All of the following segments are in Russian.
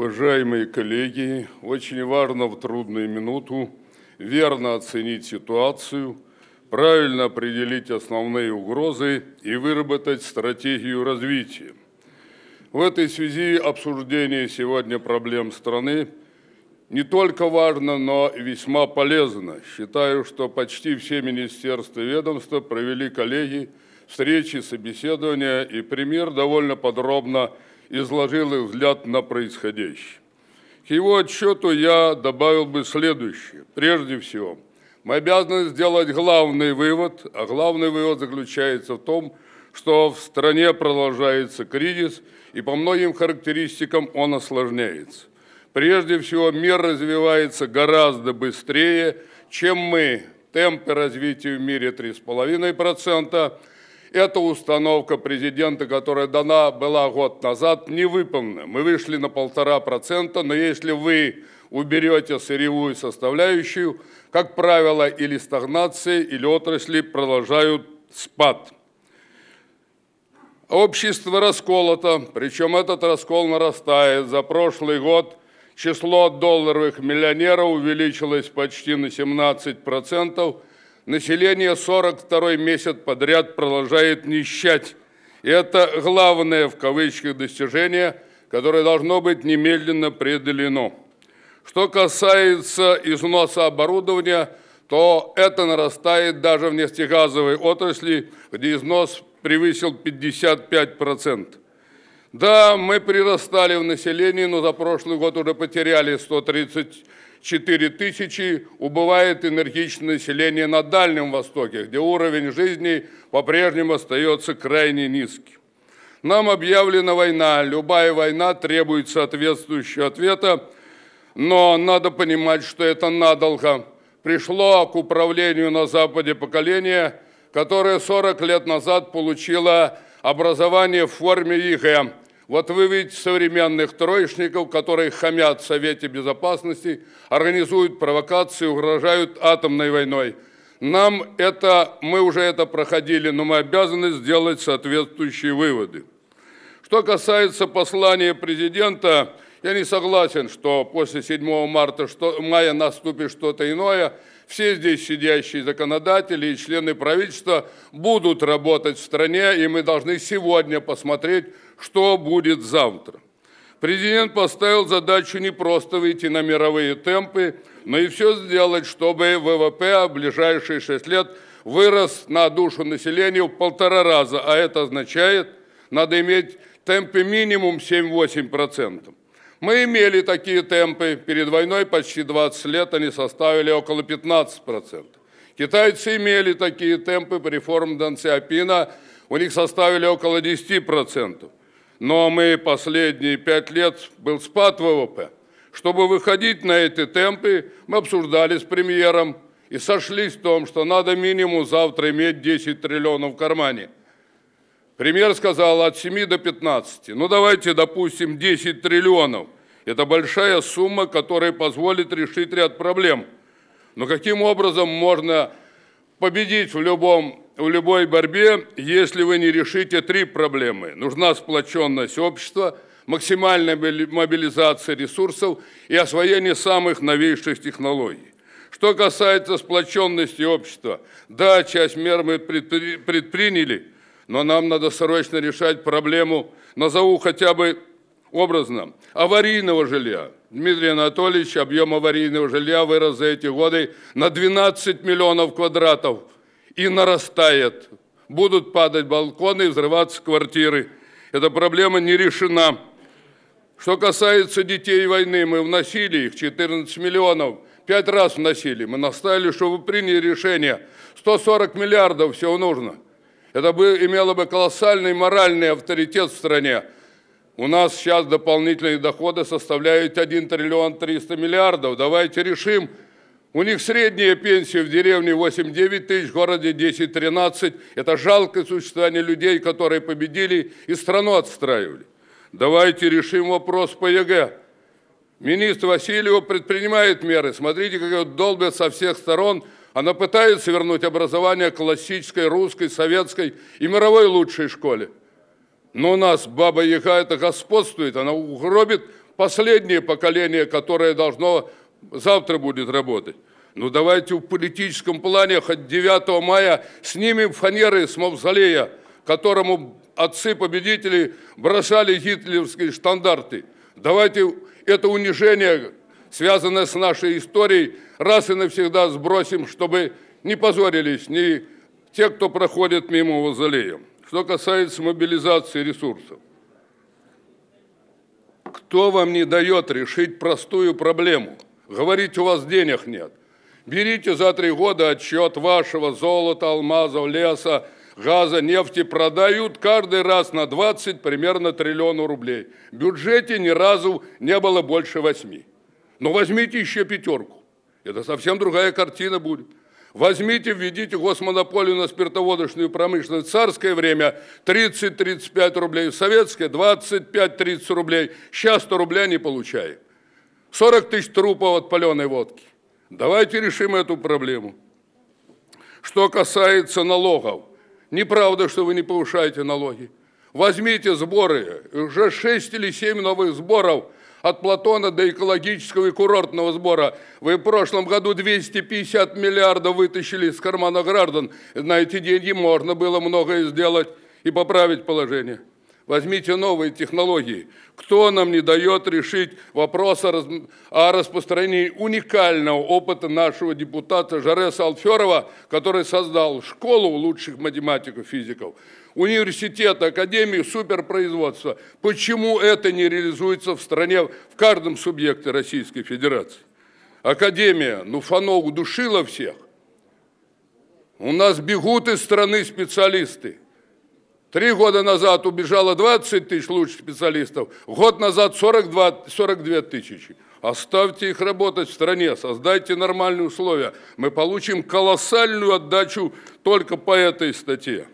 Уважаемые коллеги, очень важно в трудную минуту верно оценить ситуацию, правильно определить основные угрозы и выработать стратегию развития. В этой связи обсуждение сегодня проблем страны не только важно, но и весьма полезно. Считаю, что почти все министерства и ведомства провели коллеги встречи, собеседования, и премьер довольно подробно изложил их взгляд на происходящее. К его отчету я добавил бы следующее. Прежде всего, мы обязаны сделать главный вывод, а главный вывод заключается в том, что в стране продолжается кризис, и по многим характеристикам он осложняется. Прежде всего, мир развивается гораздо быстрее, чем мы. Темпы развития в мире 3,5%, эта установка президента, которая дана была год назад, не выполнена. Мы вышли на полтора процента, но если вы уберете сырьевую составляющую, как правило, или стагнации, или отрасли продолжают спад. Общество расколото, причем этот раскол нарастает. За прошлый год число долларовых миллионеров увеличилось почти на 17%, население 42 месяц подряд продолжает нищать. И это главное в кавычках достижение, которое должно быть немедленно преодолено. Что касается износа оборудования, то это нарастает даже в нефтегазовой отрасли, где износ превысил 55%. Да, мы прирастали в населении, но за прошлый год уже потеряли 130 4 тысячи, убывает энергичное население на Дальнем Востоке, где уровень жизни по-прежнему остается крайне низким. Нам объявлена война, любая война требует соответствующего ответа, но надо понимать, что это надолго. Пришло к управлению на Западе поколение, которое 40 лет назад получило образование в форме ЕГЭ – вот вы видите современных троечников, которые хамят в Совете Безопасности, организуют провокации, угрожают атомной войной. Нам это, мы уже это проходили, но мы обязаны сделать соответствующие выводы. Что касается послания президента, я не согласен, что после 7 марта, что, мая наступит что-то иное. Все здесь сидящие законодатели и члены правительства будут работать в стране, и мы должны сегодня посмотреть, что будет завтра. Президент поставил задачу не просто выйти на мировые темпы, но и все сделать, чтобы ВВП в ближайшие шесть лет вырос на душу населения в полтора раза, а это означает, надо иметь темпы минимум 7-8%. Мы имели такие темпы, перед войной почти 20 лет они составили около 15%. Китайцы имели такие темпы по реформам Данциапина, у них составили около 10% но мы последние пять лет был спад ВВП. Чтобы выходить на эти темпы, мы обсуждали с премьером и сошлись в том, что надо минимум завтра иметь 10 триллионов в кармане. Премьер сказал от 7 до 15. Ну давайте, допустим, 10 триллионов. Это большая сумма, которая позволит решить ряд проблем. Но каким образом можно победить в любом в любой борьбе, если вы не решите три проблемы. Нужна сплоченность общества, максимальная мобилизация ресурсов и освоение самых новейших технологий. Что касается сплоченности общества, да, часть мер мы предпри предприняли, но нам надо срочно решать проблему, назову хотя бы образно, аварийного жилья. Дмитрий Анатольевич, объем аварийного жилья вырос за эти годы на 12 миллионов квадратов – и нарастает. Будут падать балконы взрываться квартиры. Эта проблема не решена. Что касается детей войны, мы вносили их 14 миллионов. Пять раз вносили. Мы настаивали, чтобы приняли решение. 140 миллиардов всего нужно. Это бы, имело бы колоссальный моральный авторитет в стране. У нас сейчас дополнительные доходы составляют 1 триллион 300 миллиардов. Давайте решим у них средняя пенсия в деревне 8-9 тысяч, в городе 10-13. Это жалкое существование людей, которые победили и страну отстраивали. Давайте решим вопрос по ЕГЭ. Министр Васильев предпринимает меры. Смотрите, как ее долбят со всех сторон. Она пытается вернуть образование классической, русской, советской и мировой лучшей школе. Но у нас Баба Яга это господствует, она угробит последнее поколение, которое должно завтра будет работать. Ну давайте в политическом плане хоть 9 мая снимем фанеры с мавзолея, которому отцы победителей бросали гитлеровские штандарты. Давайте это унижение, связанное с нашей историей, раз и навсегда сбросим, чтобы не позорились ни те, кто проходит мимо мавзолея. Что касается мобилизации ресурсов. Кто вам не дает решить простую проблему – Говорите у вас денег нет. Берите за три года отчет вашего золота, алмазов, леса, газа, нефти. Продают каждый раз на 20 примерно триллиону рублей. В бюджете ни разу не было больше восьми. Но возьмите еще пятерку. Это совсем другая картина будет. Возьмите, введите госмонополию на спиртоводочную промышленность. В царское время 30-35 рублей, в советское 25-30 рублей. Сейчас 100 рублей не получает. 40 тысяч трупов от паленой водки. Давайте решим эту проблему. Что касается налогов, неправда, что вы не повышаете налоги. Возьмите сборы, уже 6 или 7 новых сборов от Платона до экологического и курортного сбора. Вы в прошлом году 250 миллиардов вытащили из кармана граждан. На эти деньги можно было многое сделать и поправить положение. Возьмите новые технологии. Кто нам не дает решить вопрос о, раз... о распространении уникального опыта нашего депутата Жареса Алферова, который создал школу лучших математиков, физиков, университет, академию суперпроизводства? Почему это не реализуется в стране, в каждом субъекте Российской Федерации? Академия, ну Фано удушила всех. У нас бегут из страны специалисты. Три года назад убежало 20 тысяч лучших специалистов, год назад 42, 42 тысячи. Оставьте их работать в стране, создайте нормальные условия. Мы получим колоссальную отдачу только по этой статье.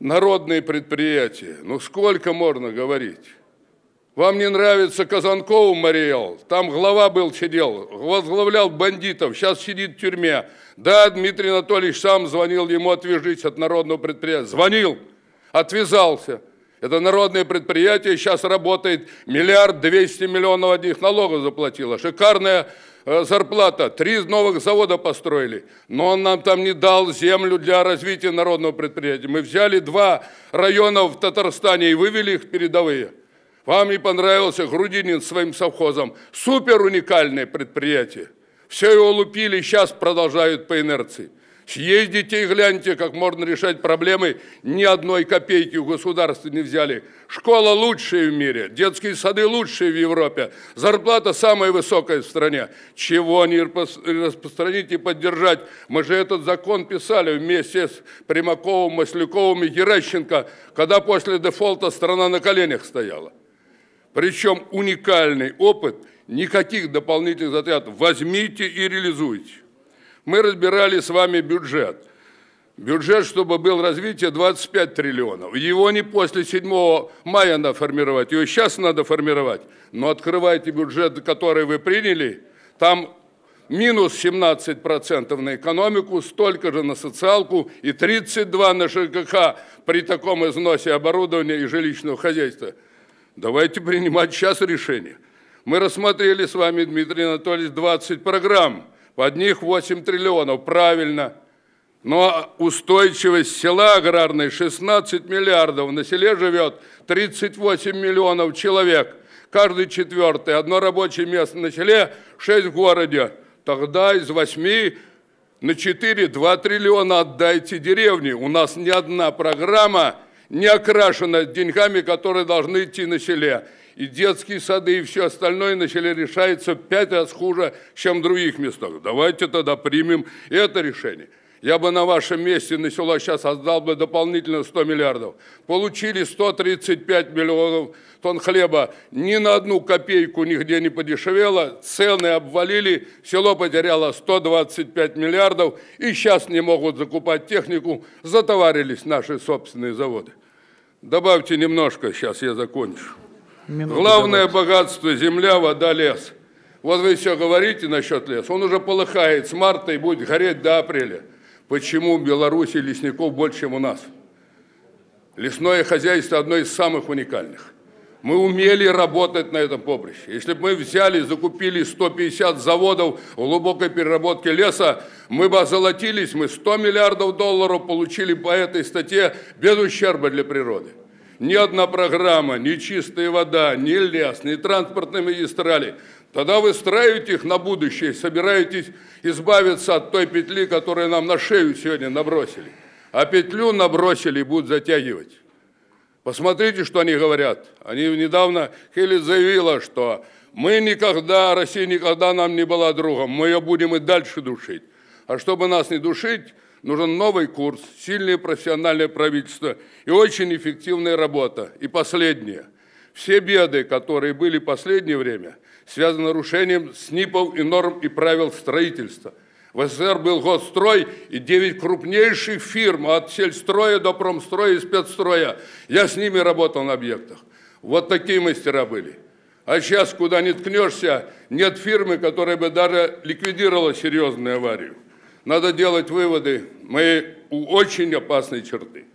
Народные предприятия, ну сколько можно говорить? Вам не нравится Казанков Мариэл? Там глава был, сидел, возглавлял бандитов, сейчас сидит в тюрьме. Да, Дмитрий Анатольевич сам звонил ему, отвяжись от народного предприятия. Звонил, отвязался. Это народное предприятие, сейчас работает миллиард двести миллионов одних налогов заплатило. Шикарная э, зарплата, три новых завода построили, но он нам там не дал землю для развития народного предприятия. Мы взяли два района в Татарстане и вывели их в передовые. Вам не понравился Грудинин своим совхозом. Супер уникальное предприятие. Все его лупили, сейчас продолжают по инерции. Съездите и гляньте, как можно решать проблемы. Ни одной копейки у государства не взяли. Школа лучшая в мире, детские сады лучшие в Европе, зарплата самая высокая в стране. Чего не распространить и поддержать? Мы же этот закон писали вместе с Примаковым, Масляковым и Геращенко, когда после дефолта страна на коленях стояла. Причем уникальный опыт, никаких дополнительных затрат. Возьмите и реализуйте. Мы разбирали с вами бюджет. Бюджет, чтобы был развитие, 25 триллионов. Его не после 7 мая надо формировать, его сейчас надо формировать. Но открывайте бюджет, который вы приняли, там минус 17% на экономику, столько же на социалку и 32% на ЖКХ при таком износе оборудования и жилищного хозяйства – Давайте принимать сейчас решение. Мы рассмотрели с вами, Дмитрий Анатольевич, 20 программ, под них 8 триллионов, правильно. Но устойчивость села аграрной 16 миллиардов, на селе живет 38 миллионов человек, каждый четвертый, одно рабочее место на селе, 6 в городе. Тогда из 8 на 4, 2 триллиона отдайте деревне. У нас ни одна программа не окрашена деньгами, которые должны идти на селе. И детские сады, и все остальное на селе решается в пять раз хуже, чем в других местах. Давайте тогда примем это решение. Я бы на вашем месте на село сейчас отдал бы дополнительно 100 миллиардов. Получили 135 миллионов тонн хлеба. Ни на одну копейку нигде не подешевело. Цены обвалили. Село потеряло 125 миллиардов. И сейчас не могут закупать технику. Затоварились наши собственные заводы. Добавьте немножко, сейчас я закончу. Минуту Главное давайте. богатство – земля, вода, лес. Вот вы все говорите насчет леса, он уже полыхает с марта и будет гореть до апреля. Почему в Беларуси лесников больше, чем у нас? Лесное хозяйство одно из самых уникальных – мы умели работать на этом поприще. Если бы мы взяли, закупили 150 заводов глубокой переработки леса, мы бы озолотились, мы 100 миллиардов долларов получили по этой статье без ущерба для природы. Ни одна программа, ни чистая вода, ни лес, ни транспортные магистрали. Тогда вы строите их на будущее, собираетесь избавиться от той петли, которую нам на шею сегодня набросили. А петлю набросили и будут затягивать. Посмотрите, что они говорят. Они недавно, Хелли заявила, что мы никогда, Россия никогда нам не была другом, мы ее будем и дальше душить. А чтобы нас не душить, нужен новый курс, сильное профессиональное правительство и очень эффективная работа. И последнее. Все беды, которые были в последнее время, связаны с нарушением СНИПов и норм и правил строительства – в СССР был Госстрой и 9 крупнейших фирм, от сельстроя до промстроя и спецстроя. Я с ними работал на объектах. Вот такие мастера были. А сейчас, куда не ткнешься, нет фирмы, которая бы даже ликвидировала серьезную аварию. Надо делать выводы. Мы у очень опасной черты.